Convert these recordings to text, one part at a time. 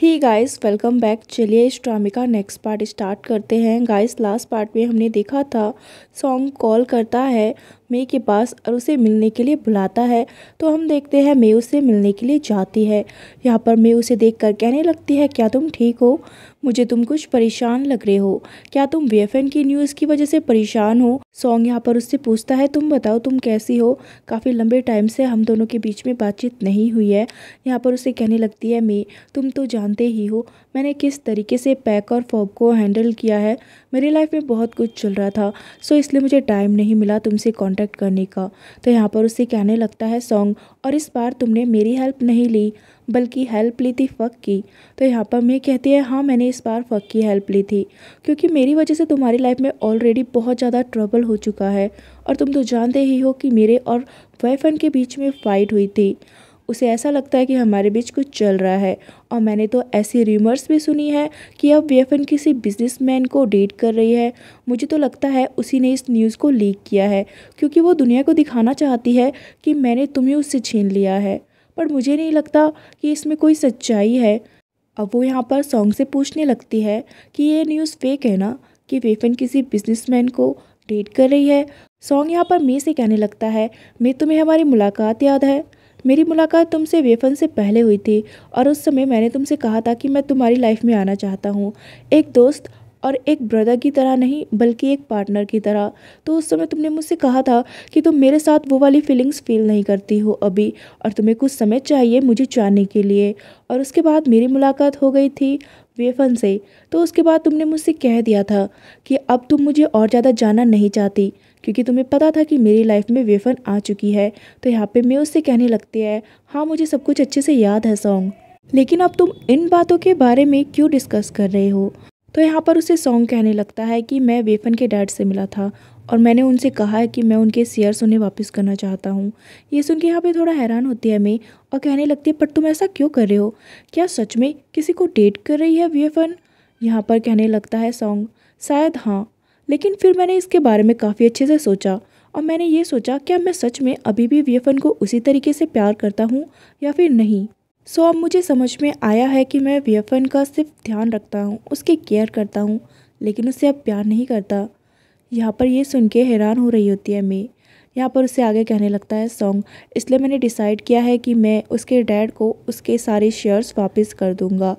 ही guys welcome back चलिए इस ड्रामे का नेक्स्ट पार्ट स्टार्ट करते हैं गाइस लास्ट पार्ट में हमने देखा था सॉन्ग कॉल करता है मे के पास और उसे मिलने के लिए बुलाता है तो हम देखते हैं मे उससे मिलने के लिए जाती है यहाँ पर मे उसे देख कर कहने लगती है क्या तुम ठीक हो मुझे तुम कुछ परेशान लग रहे हो क्या तुम वी की न्यूज़ की वजह से परेशान हो सॉन्ग यहाँ पर उससे पूछता है तुम बताओ तुम कैसी हो काफ़ी लंबे टाइम से हम दोनों के बीच में बातचीत नहीं हुई है यहाँ पर उसे कहने लगती है मे तुम तो जानते ही हो मैंने किस तरीके से पैक और फॉब को हैंडल किया है मेरी लाइफ में बहुत कुछ चल रहा था सो इसलिए मुझे टाइम नहीं मिला तुमसे कॉन्ट कांटेक्ट करने का तो यहाँ पर उसे कहने लगता है सॉन्ग और इस बार तुमने मेरी हेल्प नहीं ली बल्कि हेल्प ली थी फ़क की तो यहाँ पर मैं कहती है हाँ मैंने इस बार फ़क की हेल्प ली थी क्योंकि मेरी वजह से तुम्हारी लाइफ में ऑलरेडी बहुत ज़्यादा ट्रबल हो चुका है और तुम तो जानते ही हो कि मेरे और बॉयफ्रेंड के बीच में फ़ाइट हुई थी उसे ऐसा लगता है कि हमारे बीच कुछ चल रहा है और मैंने तो ऐसी र्यूमर्स भी सुनी है कि अब वीएफएन किसी बिजनेसमैन को डेट कर रही है मुझे तो लगता है उसी ने इस न्यूज़ को लीक किया है क्योंकि वो दुनिया को दिखाना चाहती है कि मैंने तुम्हें उससे छीन लिया है पर मुझे नहीं लगता कि इसमें कोई सच्चाई है अब वो यहाँ पर सॉन्ग से पूछने लगती है कि ये न्यूज़ फेक है ना कि वेफन किसी बिजनेसमैन को डेट कर रही है सॉन्ग यहाँ पर मे से कहने लगता है मे तुम्हें हमारी मुलाकात याद है मेरी मुलाकात तुमसे वेफन से पहले हुई थी और उस समय मैंने तुमसे कहा था कि मैं तुम्हारी लाइफ में आना चाहता हूँ एक दोस्त और एक ब्रदर की तरह नहीं बल्कि एक पार्टनर की तरह तो उस समय तुमने मुझसे कहा था कि तुम मेरे साथ वो वाली फीलिंग्स फील नहीं करती हो अभी और तुम्हें कुछ समय चाहिए मुझे जानने के लिए और उसके बाद मेरी मुलाकात हो गई थी वेफन से तो उसके बाद तुमने मुझसे कह दिया था कि अब तुम मुझे और ज़्यादा जाना नहीं चाहती क्योंकि तुम्हें पता था कि मेरी लाइफ में वेफन आ चुकी है तो यहाँ पे मैं उससे कहने लगती है हाँ मुझे सब कुछ अच्छे से याद है सॉन्ग लेकिन अब तुम इन बातों के बारे में क्यों डिस्कस कर रहे हो तो यहाँ पर उसे सॉन्ग कहने लगता है कि मैं वेफन के डैड से मिला था और मैंने उनसे कहा है कि मैं उनके शेयर्स उन्हें वापस करना चाहता हूँ ये सुन के यहाँ पर थोड़ा हैरान होती है मैं और कहने लगती है पर तुम ऐसा क्यों कर रहे हो क्या सच में किसी को डेट कर रही है वी यहाँ पर कहने लगता है सॉन्ग शायद हाँ लेकिन फिर मैंने इसके बारे में काफ़ी अच्छे से सोचा और मैंने ये सोचा क्या मैं सच में अभी भी वी को उसी तरीके से प्यार करता हूँ या फिर नहीं सो अब मुझे समझ में आया है कि मैं वी का सिर्फ ध्यान रखता हूँ उसकी केयर करता हूँ लेकिन उससे अब प्यार नहीं करता यहाँ पर ये सुन के हैरान हो रही होती है मैं यहाँ पर उससे आगे कहने लगता है सॉन्ग इसलिए मैंने डिसाइड किया है कि मैं उसके डैड को उसके सारे शेयर्स वापस कर दूंगा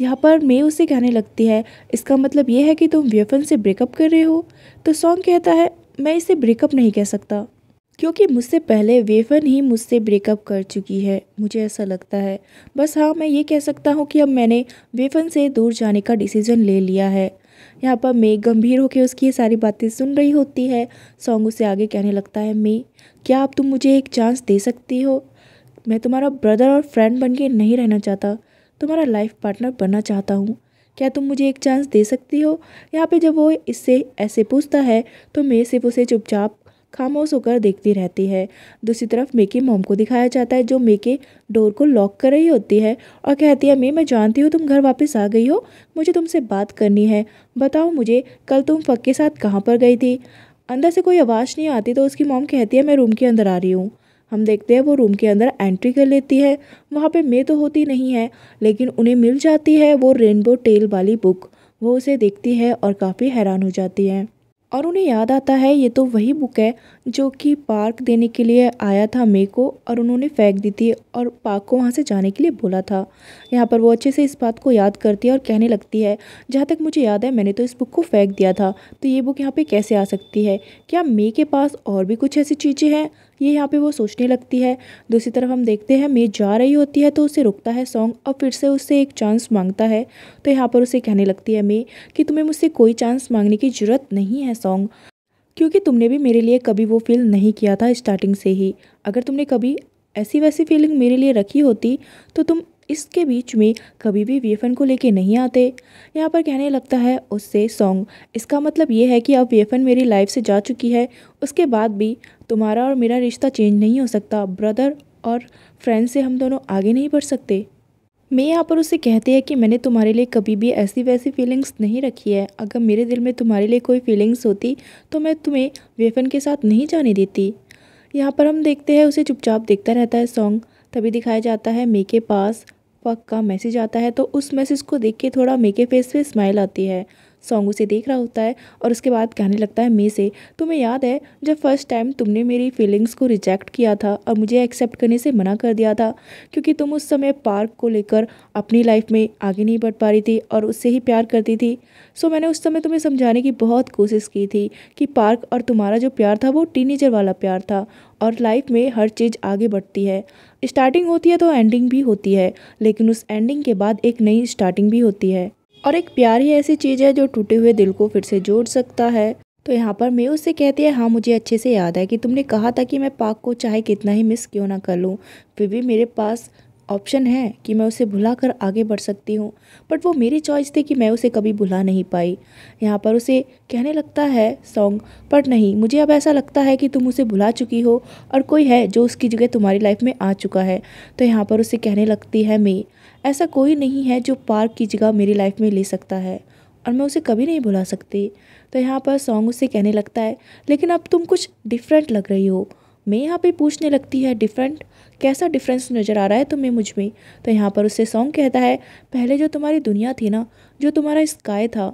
यहाँ पर मैं उससे कहने लगती है इसका मतलब ये है कि तुम व्यफन से ब्रेकअप कर रहे हो तो सॉन्ग कहता है मैं इसे ब्रेकअप नहीं कह सकता क्योंकि मुझसे पहले वेफन ही मुझसे ब्रेकअप कर चुकी है मुझे ऐसा लगता है बस हाँ मैं ये कह सकता हूँ कि अब मैंने वेफन से दूर जाने का डिसीज़न ले लिया है यहाँ पर मैं गंभीर होकर उसकी ये सारी बातें सुन रही होती है सॉन्ग उसे आगे कहने लगता है मे क्या आप तुम मुझे एक चांस दे सकती हो मैं तुम्हारा ब्रदर और फ्रेंड बन के नहीं रहना चाहता तुम्हारा लाइफ पार्टनर बनना चाहता हूँ क्या तुम मुझे एक चांस दे सकती हो यहाँ पे जब वो इससे ऐसे पूछता है तो मैं सिर्फ उसे चुपचाप खामोश होकर देखती रहती है दूसरी तरफ मेकी मोम को दिखाया जाता है जो मेके डोर को लॉक कर रही होती है और कहती है मे मैं जानती हूँ तुम घर वापस आ गई हो मुझे तुमसे बात करनी है बताओ मुझे कल तुम फक के साथ कहाँ पर गई थी अंदर से कोई आवाज़ नहीं आती तो उसकी मोम कहती है मैं रूम के अंदर आ रही हूँ हम देखते हैं वो रूम के अंदर एंट्री कर लेती है वहाँ पे मे तो होती नहीं है लेकिन उन्हें मिल जाती है वो रेनबो टेल वाली बुक वो उसे देखती है और काफ़ी हैरान हो जाती है और उन्हें याद आता है ये तो वही बुक है जो कि पार्क देने के लिए आया था मे को और उन्होंने फेंक दी थी और पार्क को वहाँ से जाने के लिए बोला था यहाँ पर वो अच्छे से इस बात को याद करती है और कहने लगती है जहाँ तक मुझे याद है मैंने तो इस बुक को फेंक दिया था तो ये बुक यहाँ पे कैसे आ सकती है क्या मे के पास और भी कुछ ऐसी चीज़ें हैं ये यहाँ पे वो सोचने लगती है दूसरी तरफ हम देखते हैं मे जा रही होती है तो उसे रुकता है सॉन्ग और फिर से उससे एक चांस मांगता है तो यहाँ पर उसे कहने लगती है मे कि तुम्हें मुझसे कोई चांस मांगने की ज़रूरत नहीं है सॉन्ग क्योंकि तुमने भी मेरे लिए कभी वो फील नहीं किया था स्टार्टिंग से ही अगर तुमने कभी ऐसी वैसी फीलिंग मेरे लिए रखी होती तो तुम इसके बीच में कभी भी वीएफएन को लेके नहीं आते यहाँ पर कहने लगता है उससे सॉन्ग इसका मतलब ये है कि अब वीएफएन मेरी लाइफ से जा चुकी है उसके बाद भी तुम्हारा और मेरा रिश्ता चेंज नहीं हो सकता ब्रदर और फ्रेंड से हम दोनों आगे नहीं बढ़ सकते मैं यहाँ पर उसे कहती है कि मैंने तुम्हारे लिए कभी भी ऐसी वैसी फीलिंग्स नहीं रखी है अगर मेरे दिल में तुम्हारे लिए कोई फीलिंग्स होती तो मैं तुम्हें वेफन के साथ नहीं जाने देती यहाँ पर हम देखते हैं उसे चुपचाप देखता रहता है सॉन्ग तभी दिखाया जाता है मे के पास पाक का मैसेज आता है तो उस मैसेज को देख के थोड़ा मेके फेस पे स्माइल आती है सॉन्ग उसे देख रहा होता है और उसके बाद कहने लगता है मे से तुम्हें याद है जब फर्स्ट टाइम तुमने मेरी फीलिंग्स को रिजेक्ट किया था और मुझे एक्सेप्ट करने से मना कर दिया था क्योंकि तुम उस समय पार्क को लेकर अपनी लाइफ में आगे नहीं बढ़ पा रही थी और उससे ही प्यार करती थी सो मैंने उस समय तुम्हें समझाने की बहुत कोशिश की थी कि पार्क और तुम्हारा जो प्यार था वो टीनेजर वाला प्यार था और लाइफ में हर चीज़ आगे बढ़ती है स्टार्टिंग होती है तो एंडिंग भी होती है लेकिन उस एंडिंग के बाद एक नई स्टार्टिंग भी होती है और एक प्यार ही ऐसी चीज़ है जो टूटे हुए दिल को फिर से जोड़ सकता है तो यहाँ पर मैं उससे कहती है हाँ मुझे अच्छे से याद है कि तुमने कहा था कि मैं पाक को चाहे कितना ही मिस क्यों ना कर लूँ फिर भी मेरे पास ऑप्शन है कि मैं उसे भुला कर आगे बढ़ सकती हूँ बट वो मेरी चॉइस थी कि मैं उसे कभी भुला नहीं पाई यहाँ पर उसे कहने लगता है सॉन्ग बट नहीं मुझे अब ऐसा लगता है कि तुम उसे भुला चुकी हो और कोई है जो उसकी जगह तुम्हारी लाइफ में आ चुका है तो यहाँ पर उसे कहने लगती है मैं ऐसा कोई नहीं है जो पार्क की जगह मेरी लाइफ में ले सकता है और मैं उसे कभी नहीं भुला सकती तो यहाँ पर सॉन्ग उससे कहने लगता है लेकिन अब तुम कुछ डिफरेंट लग रही हो मैं यहाँ पे पूछने लगती है डिफरेंट कैसा डिफरेंस नज़र आ रहा है तुम्हें मुझ में तो यहाँ पर उससे सॉन्ग कहता है पहले जो तुम्हारी दुनिया थी ना जो तुम्हारा स्काई था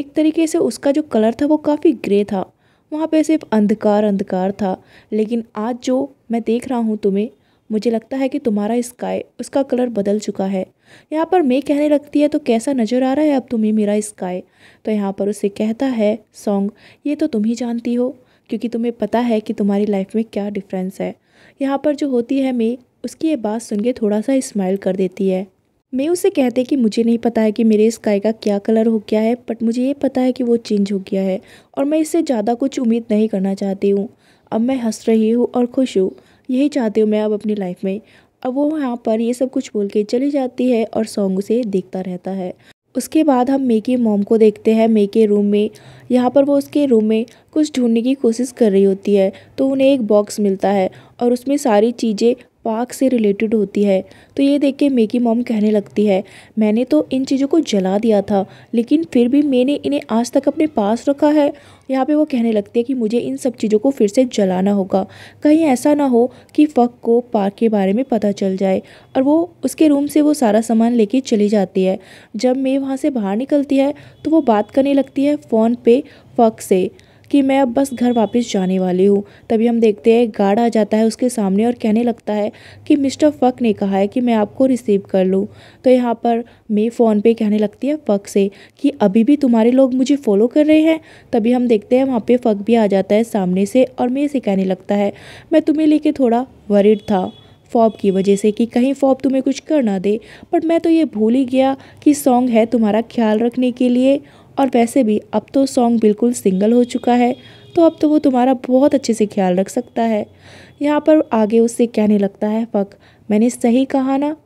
एक तरीके से उसका जो कलर था वो काफ़ी ग्रे था वहाँ पे सिर्फ अंधकार अंधकार था लेकिन आज जो मैं देख रहा हूँ तुम्हें मुझे लगता है कि तुम्हारा स्काई उसका कलर बदल चुका है यहाँ पर मैं कहने लगती है तो कैसा नज़र आ रहा है अब तुम्हें मेरा स्काई तो यहाँ पर उसे कहता है सॉन्ग ये तो तुम ही जानती हो क्योंकि तुम्हें पता है कि तुम्हारी लाइफ में क्या डिफरेंस है यहाँ पर जो होती है मैं उसकी ये बात सुन के थोड़ा सा स्माइल कर देती है मैं उसे कहते कि मुझे नहीं पता है कि मेरे स्काई का क्या कलर हो गया है बट मुझे ये पता है कि वो चेंज हो गया है और मैं इससे ज़्यादा कुछ उम्मीद नहीं करना चाहती हूँ अब मैं हंस रही हूँ और खुश हूँ यही चाहती हूँ मैं अब अपनी लाइफ में अब वो यहाँ पर ये सब कुछ बोल के चली जाती है और सॉन्ग उसे देखता रहता है उसके बाद हम मे के मॉम को देखते हैं मे के रूम में यहाँ पर वो उसके रूम में कुछ ढूंढने की कोशिश कर रही होती है तो उन्हें एक बॉक्स मिलता है और उसमें सारी चीज़ें पाक से रिलेटेड होती है तो ये देख के मेकी मॉम कहने लगती है मैंने तो इन चीज़ों को जला दिया था लेकिन फिर भी मैंने इन्हें आज तक अपने पास रखा है यहाँ पे वो कहने लगती है कि मुझे इन सब चीज़ों को फिर से जलाना होगा कहीं ऐसा ना हो कि फ़क को पार्क के बारे में पता चल जाए और वो उसके रूम से वो सारा सामान लेके चली जाती है जब मैं वहाँ से बाहर निकलती है तो वो बात करने लगती है फ़ोन पे फ़क से कि मैं अब बस घर वापस जाने वाली हूँ तभी हम देखते हैं गार्ड आ जाता है उसके सामने और कहने लगता है कि मिस्टर फ़क ने कहा है कि मैं आपको रिसीव कर लूँ तो यहाँ पर मे फ़ोन पे कहने लगती है फ़क से कि अभी भी तुम्हारे लोग मुझे फ़ॉलो कर रहे हैं तभी हम देखते हैं वहाँ पर फ़क भी आ जाता है सामने से और मे से कहने लगता है मैं तुम्हें ले थोड़ा वरिड था फॉब की वजह से कि कहीं फॉब तुम्हें कुछ कर ना दे बट मैं तो ये भूल ही गया कि सॉन्ग है तुम्हारा ख्याल रखने के लिए और वैसे भी अब तो सॉन्ग बिल्कुल सिंगल हो चुका है तो अब तो वो तुम्हारा बहुत अच्छे से ख्याल रख सकता है यहाँ पर आगे उससे कहने लगता है फ़क मैंने सही कहा ना